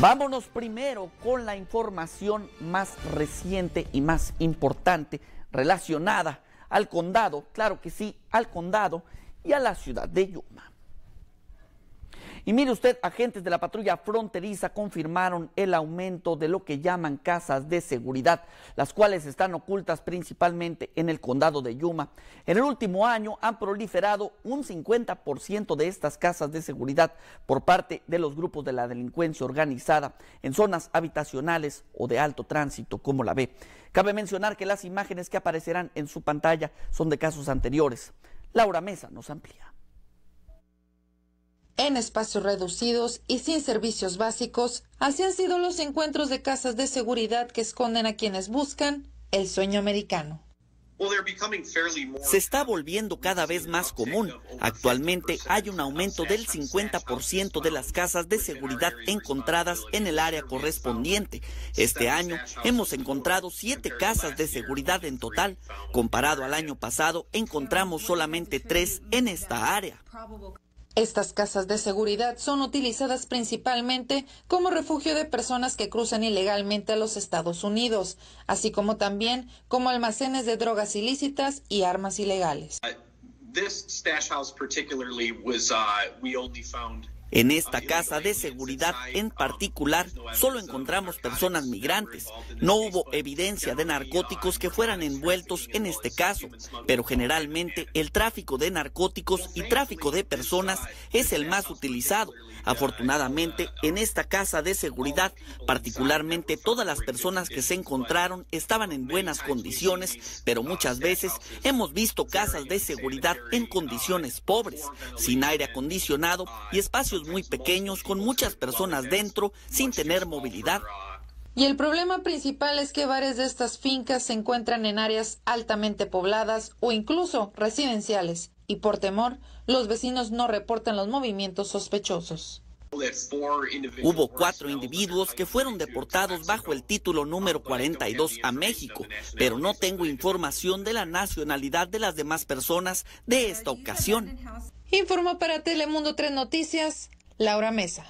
Vámonos primero con la información más reciente y más importante relacionada al condado, claro que sí, al condado y a la ciudad de Yuma. Y mire usted, agentes de la patrulla fronteriza confirmaron el aumento de lo que llaman casas de seguridad, las cuales están ocultas principalmente en el condado de Yuma. En el último año han proliferado un 50% de estas casas de seguridad por parte de los grupos de la delincuencia organizada en zonas habitacionales o de alto tránsito, como la B. Cabe mencionar que las imágenes que aparecerán en su pantalla son de casos anteriores. Laura Mesa nos amplía en espacios reducidos y sin servicios básicos, así han sido los encuentros de casas de seguridad que esconden a quienes buscan el sueño americano. Se está volviendo cada vez más común. Actualmente hay un aumento del 50% de las casas de seguridad encontradas en el área correspondiente. Este año hemos encontrado siete casas de seguridad en total. Comparado al año pasado, encontramos solamente tres en esta área. Estas casas de seguridad son utilizadas principalmente como refugio de personas que cruzan ilegalmente a los Estados Unidos, así como también como almacenes de drogas ilícitas y armas ilegales. En esta casa de seguridad en particular solo encontramos personas migrantes. No hubo evidencia de narcóticos que fueran envueltos en este caso, pero generalmente el tráfico de narcóticos y tráfico de personas es el más utilizado. Afortunadamente, en esta casa de seguridad, particularmente todas las personas que se encontraron estaban en buenas condiciones, pero muchas veces hemos visto casas de seguridad en condiciones pobres, sin aire acondicionado y espacios muy pequeños con muchas personas dentro sin tener movilidad. Y el problema principal es que varias de estas fincas se encuentran en áreas altamente pobladas o incluso residenciales, y por temor, los vecinos no reportan los movimientos sospechosos. Hubo cuatro individuos que fueron deportados bajo el título número 42 a México, pero no tengo información de la nacionalidad de las demás personas de esta ocasión. Informó para Telemundo tres Noticias Laura Mesa,